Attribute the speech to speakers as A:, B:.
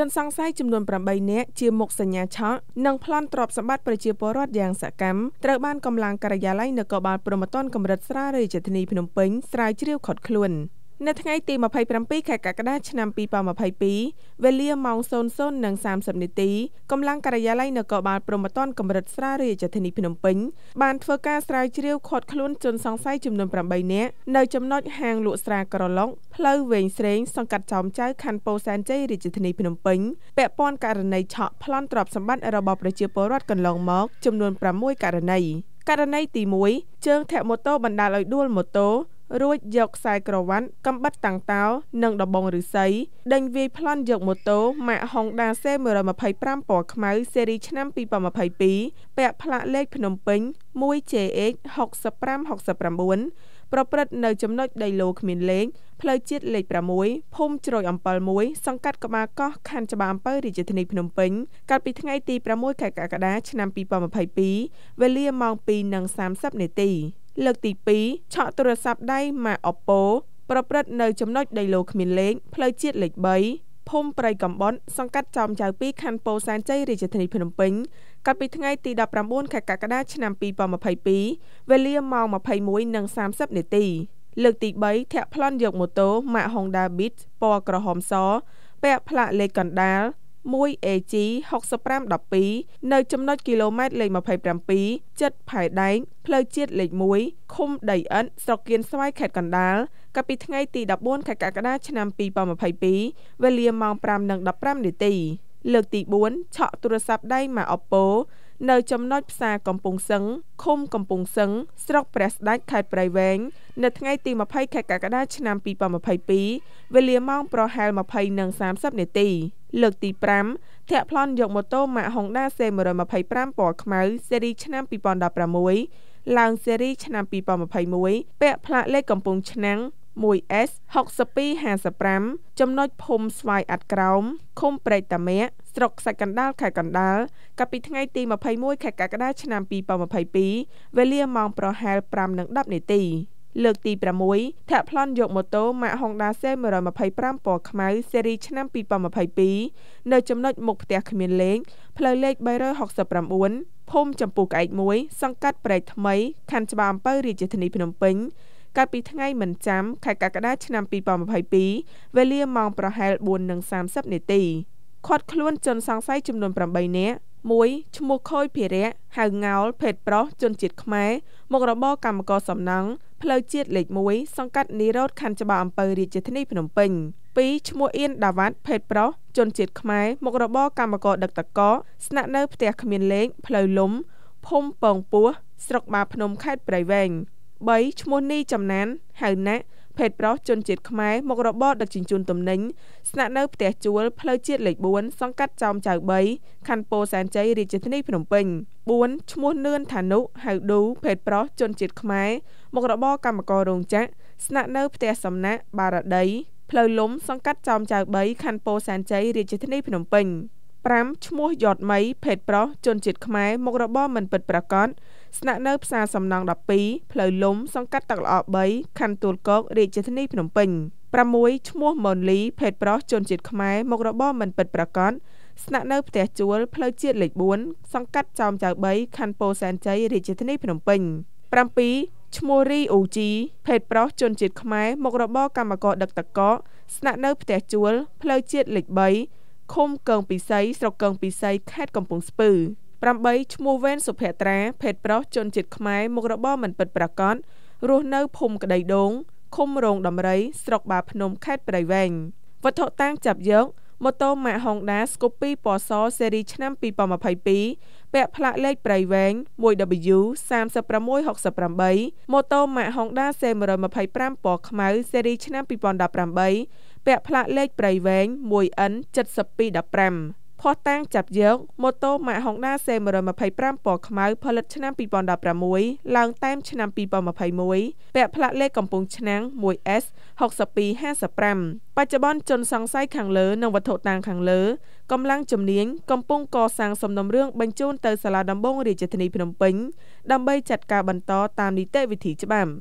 A: ជនសង្ស័យចំនួន8នាក់ជាមុខសញ្ញាឆក់និងប្លន់ទ្រព្យសម្បត្តិប្រជាពលរដ្ឋយ៉ាងសកម្មត្រូវបានកម្លាំងការិយាល័យនគរបាលព្រហ្មទណ្ឌកម្រិតស្រារាជធានីភ្នំពេញស្រាវជ្រាវឃាត់ខ្លួន។នៅថ្ងៃទី27ខែកក្កដាឆ្នាំ2022វេលាម៉ោង00:30នាទីកម្លាំងការិយាល័យនគរបាលព្រំប្រទានកម្រិតស្រារាជធានីភ្នំពេញបានធ្វើការស្រាវជ្រាវឃាត់ខ្លួនជនសង្ស័យចំនួន8នាក់នៅចំណុចហាងលក់ស្រាក្រឡុកផ្លូវវែងស្រេងសង្កាត់ចោមចៅខណ្ឌពោធិ៍សែនជ័យរាជធានីភ្នំពេញពាក់ព័ន្ធករណីឆក់ប្លន់ទ្រព្យសម្បត្តិរបស់ប្រជាពលរដ្ឋកន្លងមកចំនួន6ករណីករណីទី1ជើងធាក់ម៉ូតូបណ្ដាលឲ្យដួលម៉ូតូរួចយកខ្សែក្រវ៉ាត់កំបិតតាំងតោ និងដបងឫស្សីដេញវាយប្លន់យកម៉ូតូម៉ាក Honda C125 ពណ៌ខ្មៅស៊េរីឆ្នាំ2022ពាក់ផ្លាកលេខភ្នំពេញ 1JX 6569ប្រព្រឹត្តនៅចំណុចដីឡូគ្មានលេខផ្លូវជាតិលេខ6ភូមិជ្រោយអំពិល1សង្កាត់ក្បាលកោះខណ្ឌច្បារអំពើរាជធានីភ្នំពេញកាលពីថ្ងៃទី6ខែកក្កដាឆ្នាំ2022វេលាម៉ោង2:30នាទីលើកទី2ឆក់ទូរស័ព្ទដៃម៉ាក Oppo ប្រព្រឹត្តនៅចំណុច ដីឡូគ្មានលេខផ្លូវជាតិលេខ3ភូមិព្រៃកំបុតសង្កាត់ចោមចៅ2ខណ្ឌពោធិ៍សែនជ័យរាជធានីភ្នំពេញកាលពីថ្ងៃទី19ខែកក្កដាឆ្នាំ2022វេលាម៉ោង21:30នាទី លើកទី3ធាក់ប្លន់យកម៉ូតូម៉ាក Honda Beat ពណ៌ក្រហមសពាក់ផ្លាកលេខកណ្ដាល 1AG 6512នៅចំណុចគីឡូម៉ែត្រលេខ27ជិតផែដែងផ្លូវជាតិលេខ1ឃុំដីអិនស្រុកគៀនស្វាយខេត្តកណ្ដាលកាលពីថ្ងៃទី14ខែកក្កដាឆ្នាំ2022វេលាម៉ោង5:15នាទីលើកទី4ឆក់ទូរស័ព្ទដៃម៉ា Oppo នៅចំណុចផ្សារកំពង់សឹងឃុំកំពង់សឹងស្រុកព្រះស្ដេចខេត្តព្រៃវែងនៅថ្ងៃទី20ខែកក្កដាឆ្នាំ2022វេលាម៉ោងប្រហែល20:30នាទីលើកទី5ធាក់ប្លន់យកម៉ូតូម៉ាក Honda C125 ពណ៌ខ្មៅស៊េរីឆ្នាំ2016ឡើងស៊េរីឆ្នាំ2021ពាក់ផ្លាកលេខកំពង់ឆ្នាំង 1S6255 ចំណុចភូមិស្វាយអាត់ក្រោមឃុំព្រែកតាមាក់ស្រុកខ្សាច់កណ្ដាលខេត្តកណ្ដាលកាលពីថ្ងៃទី21ខែកក្កដាឆ្នាំ2022វេលាម៉ោងប្រហែល5:10នាទីលើកទី6ធាក់ប្លន់យកម៉ូតូម៉ាក Honda C 125ពណ៌ខ្មៅស៊េរីឆ្នាំ2022នៅចំណុចមុខផ្ទះគ្មានលេខផ្លូវលេខ369ភូមិចំពូកឯក1សង្កាត់ព្រែកថ្មីខណ្ឌច្បារអំពៅរាជធានីភ្នំពេញកាលពីថ្ងៃមិនចាំខែកក្កដាឆ្នាំ2022វេលាម៉ោងប្រហែល4:30នាទីឃាត់ខ្លួនជនសង្ស័យចំនួន8នាក់មួយឈ្មោះខូចភិរៈហៅងោលភេទប្រុសជនជាតិខ្មែរមុខរបរកម្មករសំណង់ផ្លូវជាតិលេខ1សង្កាត់នីរោធខណ្ឌច្បារអំពើរាជធានីភ្នំពេញ2ឈ្មោះអៀនដាវ៉ាត់ ភេទប្រុសជនជាតិខ្មែរមុខរបរកម្មករដឹកតកស្នាក់នៅផ្ទះគ្មានលេខផ្លូវលំភូមិពងពោះស្រុកបាភ្នំខេត្តព្រៃវែង3ឈ្មោះនីចំណានហៅណាក់ភេទប្រុសជនជាតិខ្មែរមុខរបរដឹកជញ្ជូនទំនិញស្នាក់នៅផ្ទះជួលផ្លូវជាតិលេខ4សង្កាត់ចោមចៅ3ខណ្ឌពោធិ៍សែនជ័យរាជធានីភ្នំពេញ4ឈ្មោះនឿនថានុហៅឌូភេទប្រុសជនជាតិខ្មែរមុខរបរកម្មកររោងចក្រស្នាក់នៅផ្ទះសំណាក់បារដីផ្លូវលំ សង្កាត់ចោមចៅ3ខណ្ឌពោធិ៍សែនជ័យរាជធានីភ្នំពេញ5ឈ្មោះយ៉តមី ភេទប្រុសជនជាតិខ្មែរមុខរបរមិនពិតប្រាកដស្នាក់នៅផ្សារសំណង់12ផ្លូវលំសង្កាត់ទឹកល្អ3ខណ្ឌទួលគោករាជធានីភ្នំពេញ6ឈ្មោះម៉ុនលីភេទប្រុសជនជាតិខ្មែរមុខរបរមិនពិតប្រាកដស្នាក់នៅផ្ទះជួលផ្លូវជាតិលេខ4សង្កាត់ចោមចៅ3ខណ្ឌពោធិ៍សែនជ័យរាជធានីភ្នំពេញ7ឈ្មោះរីអ៊ូជីភេទប្រុសជនជាតិខ្មែរមុខរបរកម្មករដឹកតកកស្នាក់នៅផ្ទះជួលផ្លូវជាតិលេខ3ឃុំកើងពិសីស្រុកកើងពិសីខេត្តកំពង់ស្ពឺ8ឈ្មោះវេនសុភ័ត្រាភេទប្រុសជនជាតិខ្មែរមុខរបរមិនពិតប្រាកដរស់នៅភូមិក្តីដូងឃុំរោងដំរី ស្រុកបា ភ្នំខេត្តព្រៃវែងវត្ថុតាង ចាប់យកម៉ូតូម៉ាក Honda Scoopy ពណ៌សស៊េរីឆ្នាំ2022ពាក់ផ្លាកលេខព្រៃវែង 1W3668 ម៉ូតូម៉ាក Honda C125 ពណ៌ខ្មៅស៊េរីឆ្នាំ2018ពាក់ផ្លាកលេខព្រៃវែង 1N7215 ភ័ស្តុតាងចាប់យកម៉ូតូម៉ាក Honda C125 ពណ៌ខ្មៅផលិតឆ្នាំ2016ឡើងតែមឆ្នាំ2021ពាក់ផ្លាកលេខកំពង់ឆ្នាំង 1S6255 បច្ចុប្បន្នជនសង្ស័យខាងលើនិងវត្ថុតាងខាងលើកម្លាំងជំនាញកំពុងកសាងសំណុំរឿងបញ្ជូនទៅសាលាដំបងរាជធានីភ្នំពេញដើម្បីចាត់ការបន្តតាមនីតិវិធីច្បាប់។